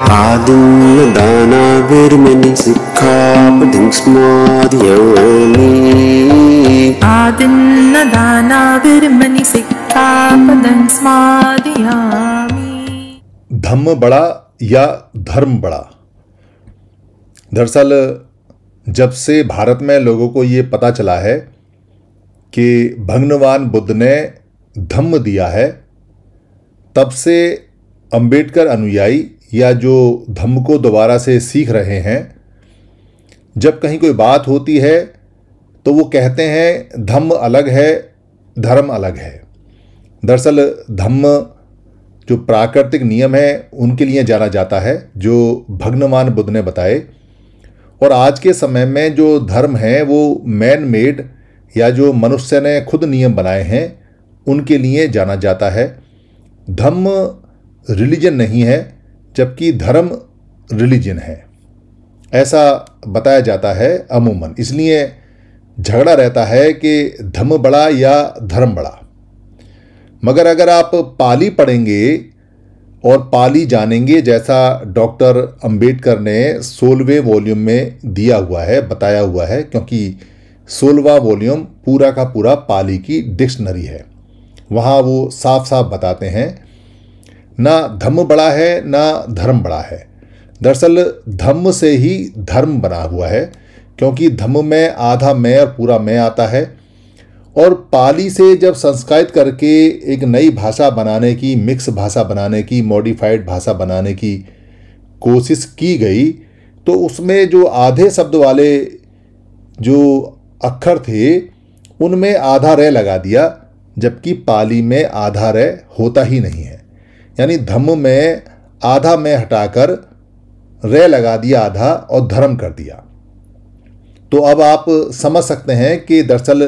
धम्म बड़ा या धर्म बड़ा दरअसल जब से भारत में लोगों को ये पता चला है कि भगवान बुद्ध ने धम्म दिया है तब से अंबेडकर अनुयायी या जो धम्म को दोबारा से सीख रहे हैं जब कहीं कोई बात होती है तो वो कहते हैं धम्म अलग है धर्म अलग है दरअसल धम्म जो प्राकृतिक नियम है उनके लिए जाना जाता है जो भगनवान बुद्ध ने बताए और आज के समय में जो धर्म हैं वो मैन मेड या जो मनुष्य ने खुद नियम बनाए हैं उनके लिए जाना जाता है धम्म रिलीजन नहीं है जबकि धर्म रिलीजन है ऐसा बताया जाता है अमूमन इसलिए झगड़ा रहता है कि धम बड़ा या धर्म बड़ा मगर अगर आप पाली पढ़ेंगे और पाली जानेंगे जैसा डॉक्टर अंबेडकर ने सोलहवें वॉल्यूम में दिया हुआ है बताया हुआ है क्योंकि सोलवा वॉल्यूम पूरा का पूरा पाली की डिक्शनरी है वहाँ वो साफ साफ बताते हैं ना धम्म बड़ा है ना धर्म बड़ा है दरअसल धम्म से ही धर्म बना हुआ है क्योंकि धम्म में आधा मैं और पूरा मैं आता है और पाली से जब संस्कृत करके एक नई भाषा बनाने की मिक्स भाषा बनाने की मॉडिफाइड भाषा बनाने की कोशिश की गई तो उसमें जो आधे शब्द वाले जो अक्षर थे उनमें आधा रह लगा दिया जबकि पाली में आधा रह होता ही नहीं है यानी धम्म में आधा में हटाकर रे लगा दिया आधा और धर्म कर दिया तो अब आप समझ सकते हैं कि दरअसल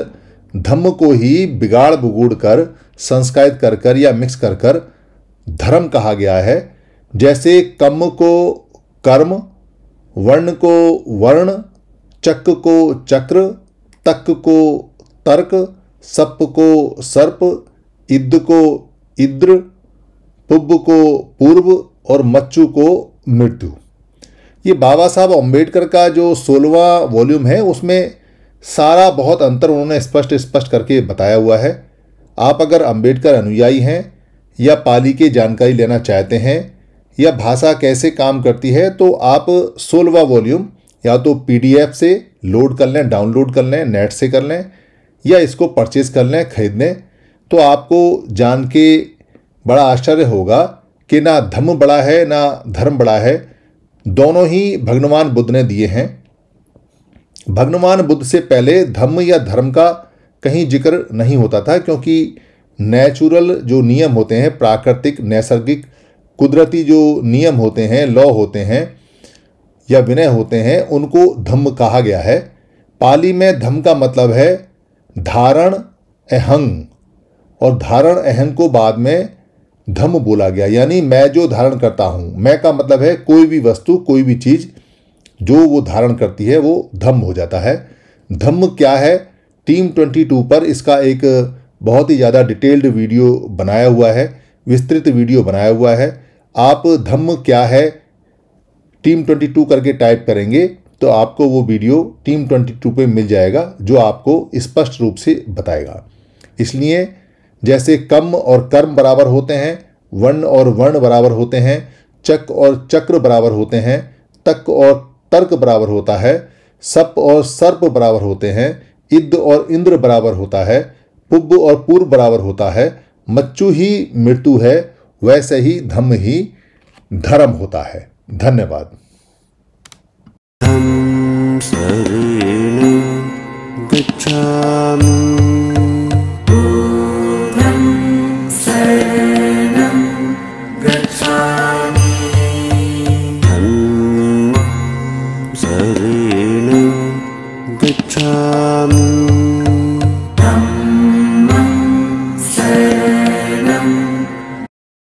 धम्म को ही बिगाड़ बुगुड़ कर संस्कृत कर कर या मिक्स कर कर धर्म कहा गया है जैसे कम को कर्म वर्ण को वर्ण चक्र को चक्र तक को तर्क सप को सर्प इद को इद्र पुब्ब को पूर्व और मच्चू को मृत्यु ये बाबा साहब अम्बेडकर का जो सोलवा वॉल्यूम है उसमें सारा बहुत अंतर उन्होंने स्पष्ट स्पष्ट करके बताया हुआ है आप अगर अंबेडकर अनुयायी हैं या पाली के जानकारी लेना चाहते हैं या भाषा कैसे काम करती है तो आप सोलवा वॉल्यूम या तो पीडीएफ से लोड कर लें डाउनलोड कर लें नेट से कर लें या इसको परचेज़ कर लें ख़रीद लें तो आपको जान के बड़ा आश्चर्य होगा कि ना धम्म बड़ा है ना धर्म बड़ा है दोनों ही भगवान बुद्ध ने दिए हैं भगवान बुद्ध से पहले धम्म या धर्म का कहीं जिक्र नहीं होता था क्योंकि नेचुरल जो नियम होते हैं प्राकृतिक नैसर्गिक कुदरती जो नियम होते हैं लॉ होते हैं या विनय होते हैं उनको धम्म कहा गया है पाली में धम्म का मतलब है धारण अहंग और धारण अहंग को बाद में धम्म बोला गया यानी मैं जो धारण करता हूँ मैं का मतलब है कोई भी वस्तु कोई भी चीज़ जो वो धारण करती है वो धम हो जाता है धम्म क्या है टीम ट्वेंटी टू पर इसका एक बहुत ही ज़्यादा डिटेल्ड वीडियो बनाया हुआ है विस्तृत वीडियो बनाया हुआ है आप धम्म क्या है टीम ट्वेंटी टू करके टाइप करेंगे तो आपको वो वीडियो टीम ट्वेंटी टू पर मिल जाएगा जो आपको स्पष्ट रूप से बताएगा इसलिए जैसे कम और कर्म बराबर होते हैं वर्ण और वर्ण बराबर होते हैं चक और चक्र बराबर होते हैं तक और तर्क बराबर होता है सप और सर्प बराबर होते हैं इद और इंद्र बराबर होता है पुब और पूर्व बराबर होता है मच्छू ही मृत्यु है वैसे ही धम्म ही धर्म होता है धन्यवाद धम गच्छा